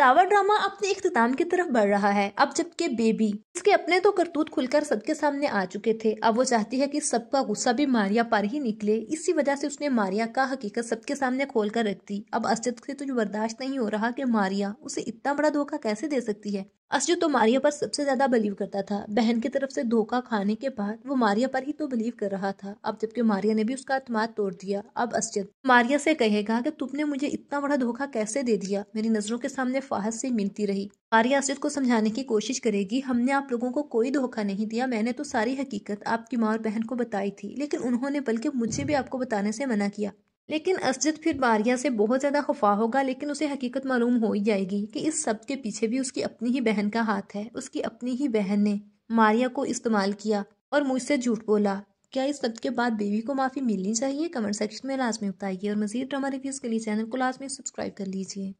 दावा ड्रामा अपने इख्ताम की तरफ बढ़ रहा है अब जबकि बेबी इसके अपने तो करतूत खुलकर सबके सामने आ चुके थे अब वो चाहती है कि सबका गुस्सा भी मारिया पर ही निकले इसी वजह से उसने मारिया का हकीकत सबके सामने खोल कर रख दी अब अस्तित्व से तुझे बर्दाश्त नहीं हो रहा कि मारिया उसे इतना बड़ा धोखा कैसे दे सकती है असजू तो मारिया पर सबसे ज़्यादा बिलीव करता था बहन की तरफ से धोखा खाने के बाद वो मारिया पर ही तो बिलीव कर रहा था अब जबकि मारिया ने भी उसका अतमाद तोड़ दिया अब असजद मारिया से कहेगा कि तुमने मुझे इतना बड़ा धोखा कैसे दे दिया मेरी नज़रों के सामने फाहस से मिलती रही मारिया असजद को समझाने की कोशिश करेगी हमने आप लोगों को कोई धोखा नहीं दिया मैंने तो सारी हकीकत आपकी माँ और बहन को बताई थी लेकिन उन्होंने बल्कि मुझे भी आपको बताने से मना किया लेकिन असजद फिर मारिया से बहुत ज़्यादा खफा होगा लेकिन उसे हकीकत मालूम हो ही जाएगी कि इस सब के पीछे भी उसकी अपनी ही बहन का हाथ है उसकी अपनी ही बहन ने मारिया को इस्तेमाल किया और मुझसे झूठ बोला क्या इस सब के बाद बेबी को माफ़ी मिलनी चाहिए कमेंट सेक्शन में लाजमी बताइए और मजीद ड्रामा रिव्यूज़ के लिए चैनल को लाजमी सब्सक्राइब कर लीजिए